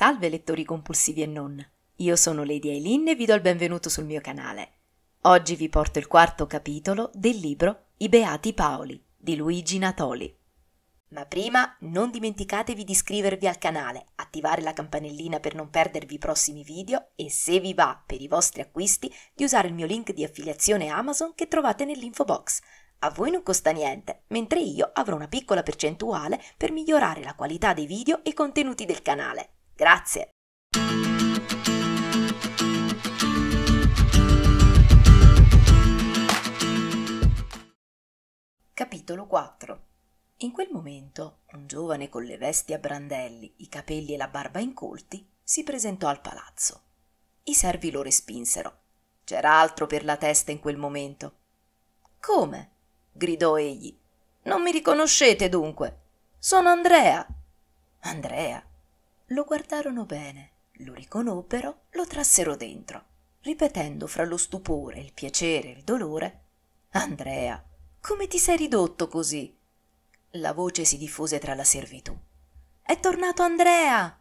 Salve lettori compulsivi e non. Io sono Lady Eileen e vi do il benvenuto sul mio canale. Oggi vi porto il quarto capitolo del libro I Beati Paoli di Luigi Natoli. Ma prima non dimenticatevi di iscrivervi al canale, attivare la campanellina per non perdervi i prossimi video e se vi va per i vostri acquisti di usare il mio link di affiliazione Amazon che trovate nell'info box. A voi non costa niente, mentre io avrò una piccola percentuale per migliorare la qualità dei video e contenuti del canale. Grazie. Capitolo 4 In quel momento un giovane con le vesti a brandelli, i capelli e la barba incolti si presentò al palazzo. I servi lo respinsero. C'era altro per la testa in quel momento. Come? gridò egli. Non mi riconoscete dunque. Sono Andrea. Andrea? lo guardarono bene, lo riconobbero, lo trassero dentro, ripetendo fra lo stupore, il piacere e il dolore Andrea, come ti sei ridotto così? La voce si diffuse tra la servitù. È tornato Andrea!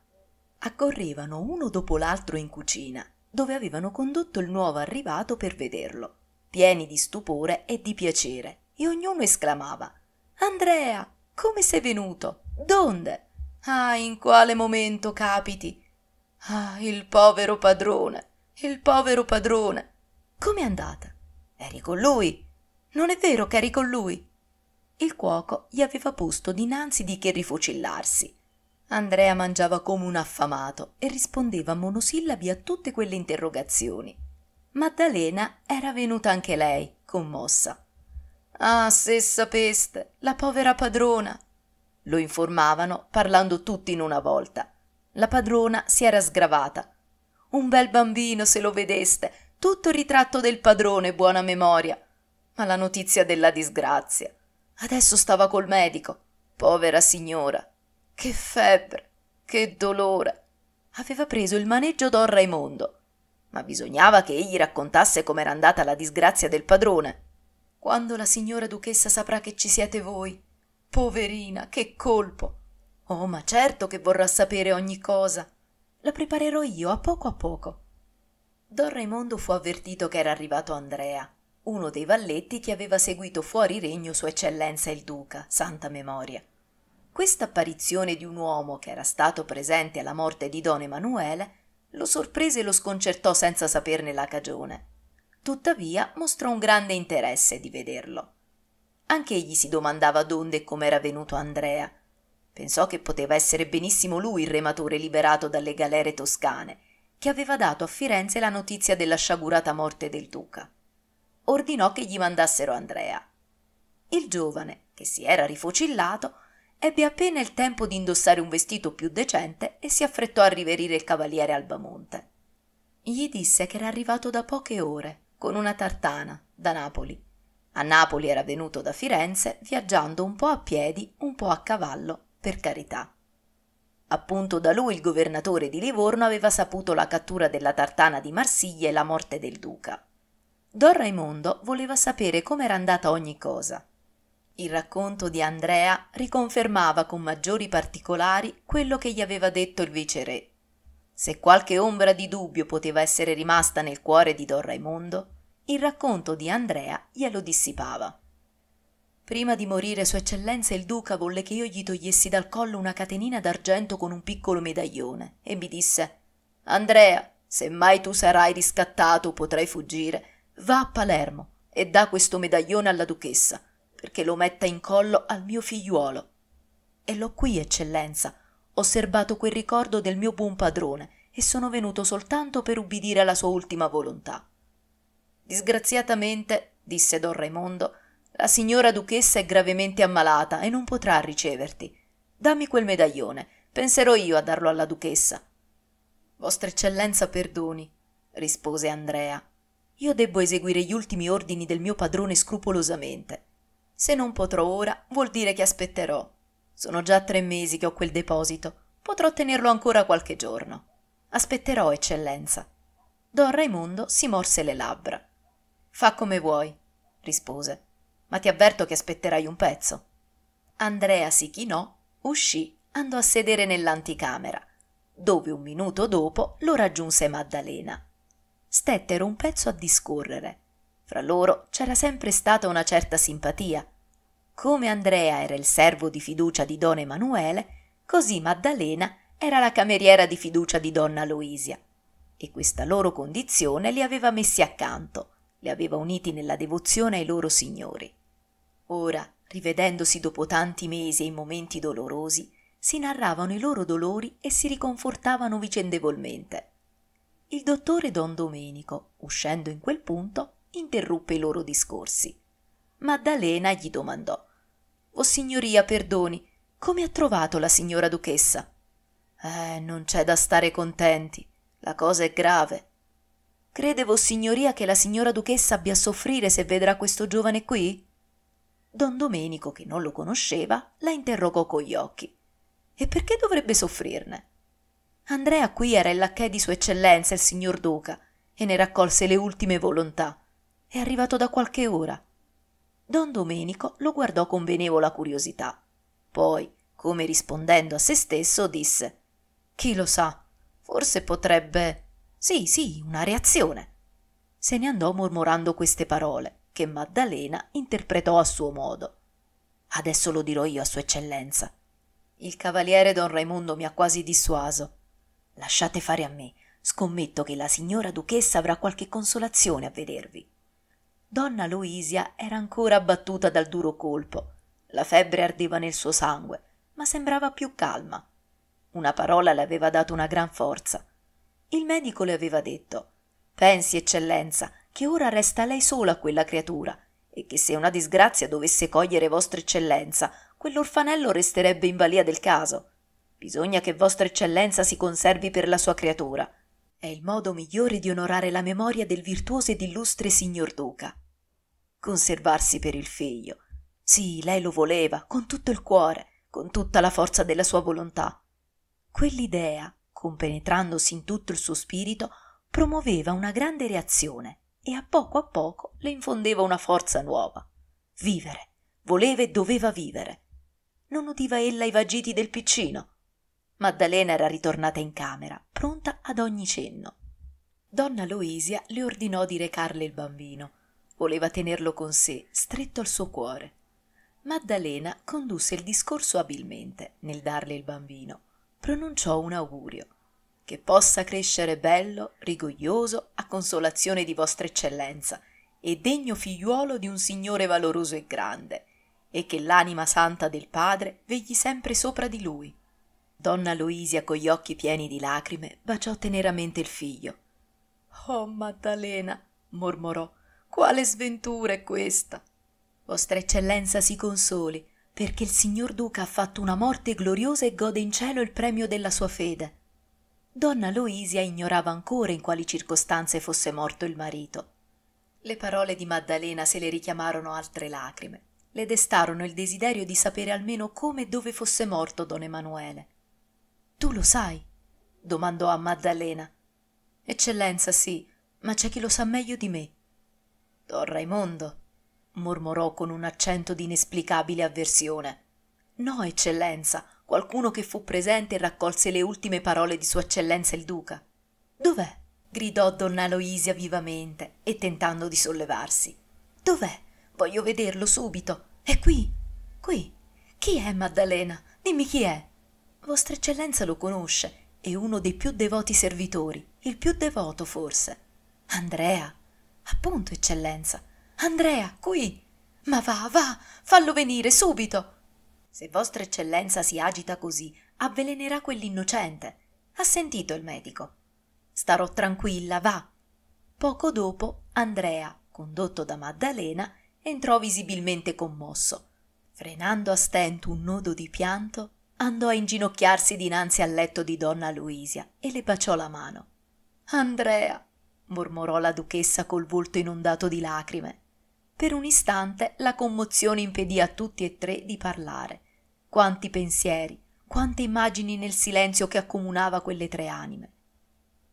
Accorrevano uno dopo l'altro in cucina, dove avevano condotto il nuovo arrivato per vederlo, pieni di stupore e di piacere, e ognuno esclamava Andrea, come sei venuto? Donde? Ah, in quale momento capiti? Ah, il povero padrone, il povero padrone. Com'è andata? Eri con lui. Non è vero che eri con lui. Il cuoco gli aveva posto dinanzi di che rifocillarsi. Andrea mangiava come un affamato e rispondeva a monosillabi a tutte quelle interrogazioni. Maddalena era venuta anche lei, commossa. Ah, se sapeste, la povera padrona, lo informavano, parlando tutti in una volta. La padrona si era sgravata. Un bel bambino, se lo vedeste, tutto il ritratto del padrone, buona memoria. Ma la notizia della disgrazia. Adesso stava col medico. Povera signora. Che febbre, che dolore. Aveva preso il maneggio don Raimondo. Ma bisognava che egli raccontasse com'era andata la disgrazia del padrone. Quando la signora duchessa saprà che ci siete voi, poverina che colpo oh ma certo che vorrà sapere ogni cosa la preparerò io a poco a poco don raimondo fu avvertito che era arrivato andrea uno dei valletti che aveva seguito fuori regno sua eccellenza il duca santa memoria questa apparizione di un uomo che era stato presente alla morte di don emanuele lo sorprese e lo sconcertò senza saperne la cagione tuttavia mostrò un grande interesse di vederlo Anch'egli si domandava donde e com'era venuto Andrea. Pensò che poteva essere benissimo lui il rematore liberato dalle galere toscane, che aveva dato a Firenze la notizia della sciagurata morte del duca. Ordinò che gli mandassero Andrea. Il giovane, che si era rifocillato, ebbe appena il tempo di indossare un vestito più decente e si affrettò a riverire il cavaliere Albamonte. Gli disse che era arrivato da poche ore, con una tartana, da Napoli, a Napoli era venuto da Firenze viaggiando un po' a piedi, un po' a cavallo, per carità. Appunto da lui il governatore di Livorno aveva saputo la cattura della tartana di Marsiglia e la morte del duca. Don Raimondo voleva sapere com'era andata ogni cosa. Il racconto di Andrea riconfermava con maggiori particolari quello che gli aveva detto il viceré. Se qualche ombra di dubbio poteva essere rimasta nel cuore di Don Raimondo, il racconto di Andrea glielo dissipava. Prima di morire Sua Eccellenza il Duca volle che io gli togliessi dal collo una catenina d'argento con un piccolo medaglione e mi disse Andrea, se mai tu sarai riscattato o potrai fuggire, va a Palermo e dà questo medaglione alla duchessa, perché lo metta in collo al mio figliuolo. E l'ho qui, Eccellenza, osservato quel ricordo del mio buon padrone e sono venuto soltanto per ubbidire alla sua ultima volontà. Disgraziatamente, disse don Raimondo, la signora duchessa è gravemente ammalata e non potrà riceverti. Dammi quel medaglione, penserò io a darlo alla duchessa. Vostra eccellenza perdoni, rispose Andrea. Io debbo eseguire gli ultimi ordini del mio padrone scrupolosamente. Se non potrò ora, vuol dire che aspetterò. Sono già tre mesi che ho quel deposito. Potrò tenerlo ancora qualche giorno. Aspetterò, eccellenza. Don Raimondo si morse le labbra. Fa come vuoi, rispose, ma ti avverto che aspetterai un pezzo. Andrea si chinò, uscì, andò a sedere nell'anticamera, dove un minuto dopo lo raggiunse Maddalena. Stettero un pezzo a discorrere. Fra loro c'era sempre stata una certa simpatia. Come Andrea era il servo di fiducia di don Emanuele, così Maddalena era la cameriera di fiducia di donna Luisia e questa loro condizione li aveva messi accanto li aveva uniti nella devozione ai loro signori. Ora, rivedendosi dopo tanti mesi e in momenti dolorosi, si narravano i loro dolori e si riconfortavano vicendevolmente. Il dottore Don Domenico, uscendo in quel punto, interruppe i loro discorsi. Maddalena gli domandò Vossignoria, perdoni, come ha trovato la signora duchessa? Eh, non c'è da stare contenti. La cosa è grave. Crede Vossignoria che la signora duchessa abbia a soffrire se vedrà questo giovane qui? Don Domenico, che non lo conosceva, la interrogò con gli occhi. E perché dovrebbe soffrirne? Andrea qui era il lacchè di Sua Eccellenza, il signor Duca, e ne raccolse le ultime volontà. È arrivato da qualche ora. Don Domenico lo guardò con benevola curiosità. Poi, come rispondendo a se stesso, disse Chi lo sa, forse potrebbe. Sì, sì, una reazione. Se ne andò mormorando queste parole, che Maddalena interpretò a suo modo. Adesso lo dirò io a Sua Eccellenza. Il cavaliere don Raimondo mi ha quasi dissuaso. Lasciate fare a me. Scommetto che la signora duchessa avrà qualche consolazione a vedervi. Donna Luisia era ancora abbattuta dal duro colpo. La febbre ardeva nel suo sangue, ma sembrava più calma. Una parola le aveva dato una gran forza. Il medico le aveva detto Pensi, eccellenza, che ora resta lei sola quella creatura e che se una disgrazia dovesse cogliere vostra eccellenza, quell'orfanello resterebbe in balia del caso. Bisogna che vostra eccellenza si conservi per la sua creatura. È il modo migliore di onorare la memoria del virtuoso ed illustre signor Duca. Conservarsi per il figlio. Sì, lei lo voleva, con tutto il cuore, con tutta la forza della sua volontà. Quell'idea compenetrandosi in tutto il suo spirito promoveva una grande reazione e a poco a poco le infondeva una forza nuova vivere voleva e doveva vivere non udiva ella i vagiti del piccino maddalena era ritornata in camera pronta ad ogni cenno donna loisia le ordinò di recarle il bambino voleva tenerlo con sé stretto al suo cuore maddalena condusse il discorso abilmente nel darle il bambino pronunciò un augurio che possa crescere bello rigoglioso a consolazione di vostra eccellenza e degno figliuolo di un signore valoroso e grande e che l'anima santa del padre vegli sempre sopra di lui donna luisia con gli occhi pieni di lagrime baciò teneramente il figlio oh maddalena mormorò quale sventura è questa vostra eccellenza si consoli perché il signor duca ha fatto una morte gloriosa e gode in cielo il premio della sua fede. Donna Luisia ignorava ancora in quali circostanze fosse morto il marito. Le parole di Maddalena se le richiamarono altre lacrime, le destarono il desiderio di sapere almeno come e dove fosse morto don Emanuele. Tu lo sai? domandò a Maddalena. Eccellenza, sì, ma c'è chi lo sa meglio di me. Don Raimondo, mormorò con un accento di inesplicabile avversione. No, eccellenza, qualcuno che fu presente raccolse le ultime parole di Sua Eccellenza il Duca. Dov'è? gridò donna Aloisia vivamente e tentando di sollevarsi. Dov'è? Voglio vederlo subito. È qui. Qui. Chi è Maddalena? Dimmi chi è. Vostra Eccellenza lo conosce, è uno dei più devoti servitori, il più devoto forse. Andrea. Appunto, Eccellenza. Andrea, qui. Ma va, va, fallo venire subito. Se Vostra Eccellenza si agita così, avvelenerà quell'innocente. Ha sentito il medico. Starò tranquilla, va. Poco dopo, Andrea, condotto da Maddalena, entrò visibilmente commosso. Frenando a stento un nodo di pianto, andò a inginocchiarsi dinanzi al letto di donna Luisia e le baciò la mano. Andrea, mormorò la duchessa col volto inondato di lacrime. Per un istante la commozione impedì a tutti e tre di parlare. Quanti pensieri, quante immagini nel silenzio che accomunava quelle tre anime.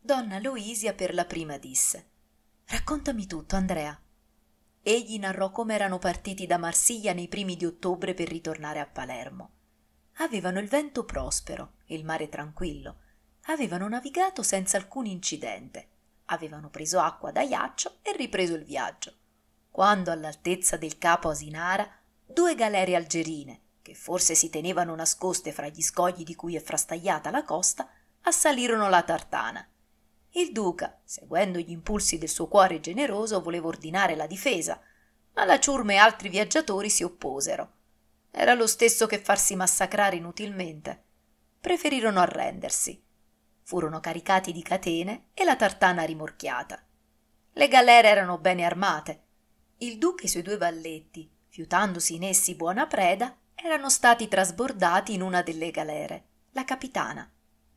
Donna Luisia per la prima disse Raccontami tutto, Andrea. Egli narrò come erano partiti da Marsiglia nei primi di ottobre per ritornare a Palermo. Avevano il vento prospero e il mare tranquillo. Avevano navigato senza alcun incidente. Avevano preso acqua da Iaccio e ripreso il viaggio quando all'altezza del capo Asinara due galere algerine, che forse si tenevano nascoste fra gli scogli di cui è frastagliata la costa, assalirono la tartana. Il duca, seguendo gli impulsi del suo cuore generoso, voleva ordinare la difesa, ma la ciurma e altri viaggiatori si opposero. Era lo stesso che farsi massacrare inutilmente. Preferirono arrendersi. Furono caricati di catene e la tartana rimorchiata. Le galere erano bene armate il duca e i suoi due valletti fiutandosi in essi buona preda erano stati trasbordati in una delle galere la capitana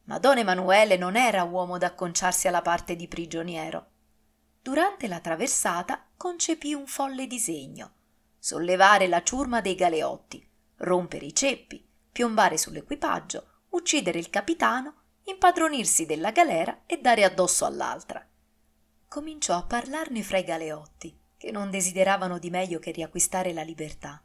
ma don emanuele non era uomo d'acconciarsi alla parte di prigioniero durante la traversata concepì un folle disegno sollevare la ciurma dei galeotti rompere i ceppi piombare sull'equipaggio uccidere il capitano impadronirsi della galera e dare addosso all'altra cominciò a parlarne fra i galeotti che non desideravano di meglio che riacquistare la libertà,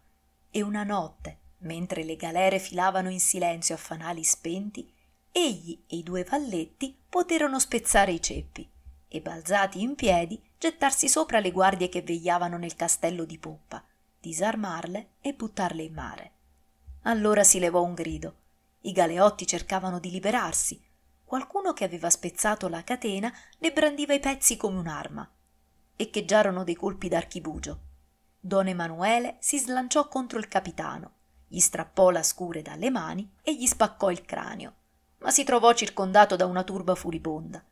e una notte, mentre le galere filavano in silenzio a fanali spenti, egli e i due valletti poterono spezzare i ceppi e, balzati in piedi, gettarsi sopra le guardie che vegliavano nel castello di poppa, disarmarle e buttarle in mare. Allora si levò un grido. I galeotti cercavano di liberarsi. Qualcuno che aveva spezzato la catena ne brandiva i pezzi come un'arma echeggiarono dei colpi d'archibugio. Don Emanuele si slanciò contro il capitano, gli strappò la scure dalle mani e gli spaccò il cranio, ma si trovò circondato da una turba furibonda.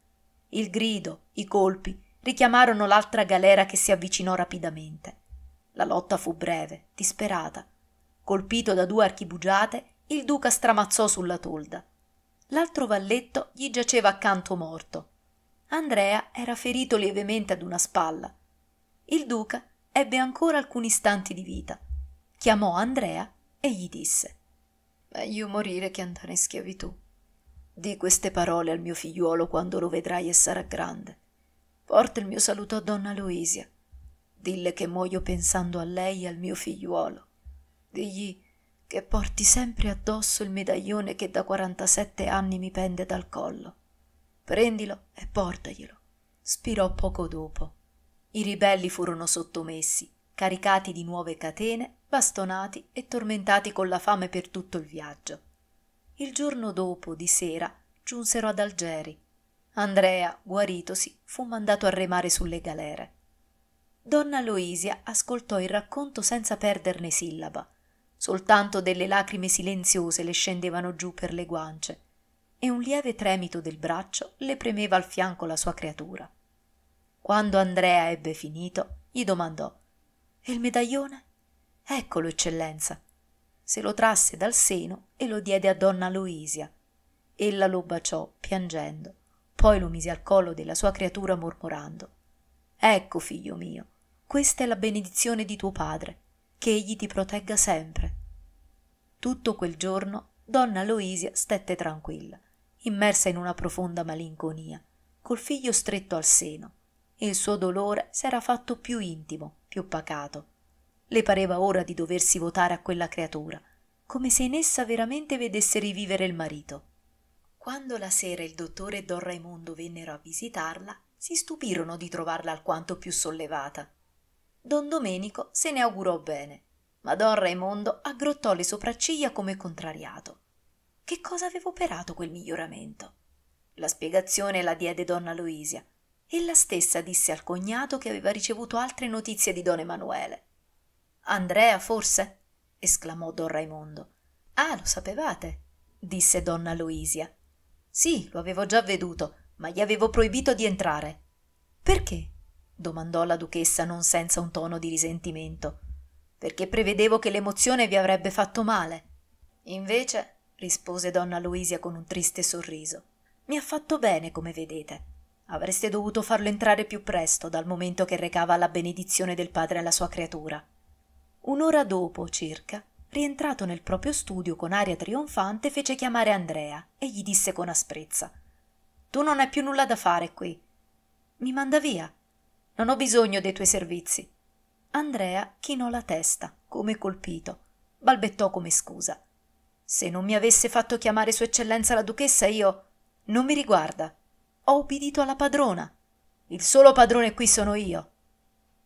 Il grido, i colpi, richiamarono l'altra galera che si avvicinò rapidamente. La lotta fu breve, disperata. Colpito da due archibugiate, il duca stramazzò sulla tolda. L'altro valletto gli giaceva accanto morto, Andrea era ferito lievemente ad una spalla. Il duca ebbe ancora alcuni istanti di vita. Chiamò Andrea e gli disse: Meglio morire che andare in schiavitù. Di queste parole al mio figliuolo quando lo vedrai e sarà grande. Porta il mio saluto a donna Luisia. Dille che muoio pensando a lei e al mio figliuolo. Digli che porti sempre addosso il medaglione che da 47 anni mi pende dal collo prendilo e portaglielo spirò poco dopo i ribelli furono sottomessi caricati di nuove catene bastonati e tormentati con la fame per tutto il viaggio il giorno dopo di sera giunsero ad algeri andrea guaritosi fu mandato a remare sulle galere donna loisia ascoltò il racconto senza perderne sillaba soltanto delle lacrime silenziose le scendevano giù per le guance e un lieve tremito del braccio le premeva al fianco la sua creatura. Quando Andrea ebbe finito, gli domandò E il medaglione? Eccolo, eccellenza. Se lo trasse dal seno e lo diede a donna Luisia. Ella lo baciò, piangendo, poi lo mise al collo della sua creatura mormorando Ecco, figlio mio, questa è la benedizione di tuo padre, che egli ti protegga sempre. Tutto quel giorno donna Luisia stette tranquilla immersa in una profonda malinconia, col figlio stretto al seno, e il suo dolore s'era fatto più intimo, più pacato. Le pareva ora di doversi votare a quella creatura, come se in essa veramente vedesse rivivere il marito. Quando la sera il dottore e don Raimondo vennero a visitarla, si stupirono di trovarla alquanto più sollevata. Don Domenico se ne augurò bene, ma don Raimondo aggrottò le sopracciglia come contrariato che cosa aveva operato quel miglioramento. La spiegazione la diede donna Luisia. Ella stessa disse al cognato che aveva ricevuto altre notizie di don Emanuele. Andrea, forse? esclamò don Raimondo. Ah, lo sapevate, disse donna Luisia. Sì, lo avevo già veduto, ma gli avevo proibito di entrare. Perché? domandò la duchessa non senza un tono di risentimento. Perché prevedevo che l'emozione vi avrebbe fatto male. Invece rispose donna Luisia con un triste sorriso. Mi ha fatto bene, come vedete. Avreste dovuto farlo entrare più presto, dal momento che recava la benedizione del padre alla sua creatura. Un'ora dopo, circa, rientrato nel proprio studio con aria trionfante, fece chiamare Andrea e gli disse con asprezza: Tu non hai più nulla da fare qui. Mi manda via. Non ho bisogno dei tuoi servizi. Andrea chinò la testa, come colpito, balbettò come scusa. Se non mi avesse fatto chiamare Sua Eccellenza la Duchessa, io. Non mi riguarda. Ho ubbidito alla padrona. Il solo padrone qui sono io.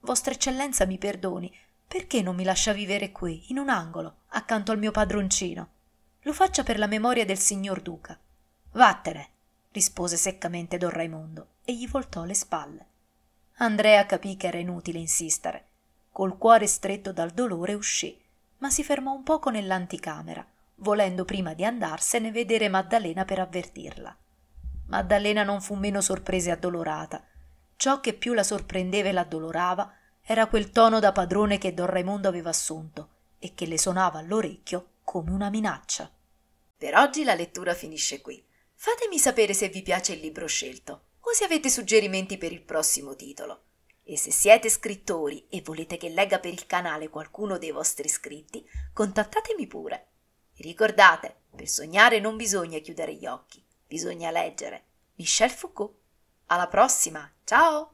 Vostra Eccellenza mi perdoni, perché non mi lascia vivere qui, in un angolo, accanto al mio padroncino? Lo faccia per la memoria del signor Duca. Vattene, rispose seccamente don Raimondo e gli voltò le spalle. Andrea capì che era inutile insistere. Col cuore stretto dal dolore uscì, ma si fermò un poco nell'anticamera volendo prima di andarsene vedere Maddalena per avvertirla. Maddalena non fu meno sorpresa e addolorata. Ciò che più la sorprendeva e l'addolorava era quel tono da padrone che don Raimondo aveva assunto e che le sonava all'orecchio come una minaccia. Per oggi la lettura finisce qui. Fatemi sapere se vi piace il libro scelto o se avete suggerimenti per il prossimo titolo. E se siete scrittori e volete che legga per il canale qualcuno dei vostri scritti, contattatemi pure. Ricordate, per sognare non bisogna chiudere gli occhi, bisogna leggere. Michel Foucault. Alla prossima, ciao!